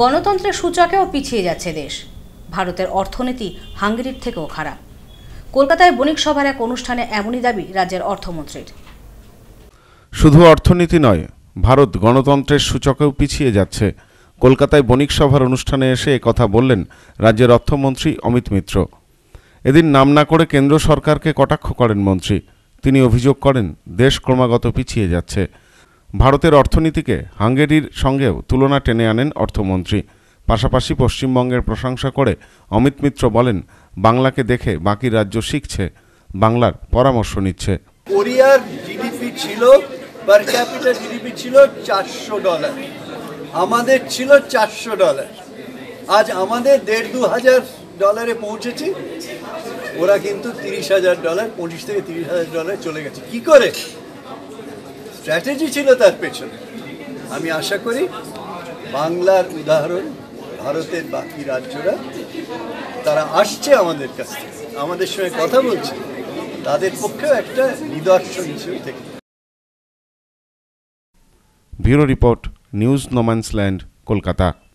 গণতন্ত্রের সূচকেও পিছিয়ে যাচ্ছে দেশ ভারতের অর্থনীতি হাঙ্গেরির থেকেও খারাপ কলকাতায় বণিক সভার এক অনুষ্ঠানে এমনই দাবি রাজ্যের অর্থমন্ত্রীর শুধু অর্থনীতি নয় ভারত গণতন্ত্রের সূচকেও পিছিয়ে যাচ্ছে কলকাতায় বণিক সভার অনুষ্ঠানে এসে কথা বললেন রাজ্যের অর্থমন্ত্রী অমিত মিত্র এদিন নাম না করে কেন্দ্র সরকারকে কটাক্ষ করেন মন্ত্রী তিনি অভিযোগ করেন দেশ ক্রমাগত পিছিয়ে যাচ্ছে ভারতের অর্থনীতিকে হাঙ্গেরির সঙ্গেও তুলনা টেনে আনেন অর্থমন্ত্রী পাশাপাশি পশ্চিমবঙ্গের প্রশংসা করে অমিত মিত্র বলেন বাংলাকে দেখে বাকি রাজ্য শিখছে বাংলার পরামর্শ নিচ্ছে কোরিয়ার জিডিপি ছিল পার ক্যাপিটা জিডিপি ছিল চারশো ডলার আমাদের ছিল চারশো ডলার আজ আমাদের দেড় দু হাজার ডলারে পৌঁছেছি ওরা কিন্তু তিরিশ হাজার ডলার পঁচিশ থেকে তিরিশ হাজার ডলার চলে গেছে কি করে স্ট্র্যাটেজি ছিল তার পেছনে আমি আশা করি বাংলার উদাহরণ ভারতের বাকি রাজ্যরা তারা আসছে আমাদের কাছ থেকে আমাদের সঙ্গে কথা বলছে তাদের পক্ষেও একটা নিদর্শন হিসেবে থেকে bureau report news no man's land Kolkata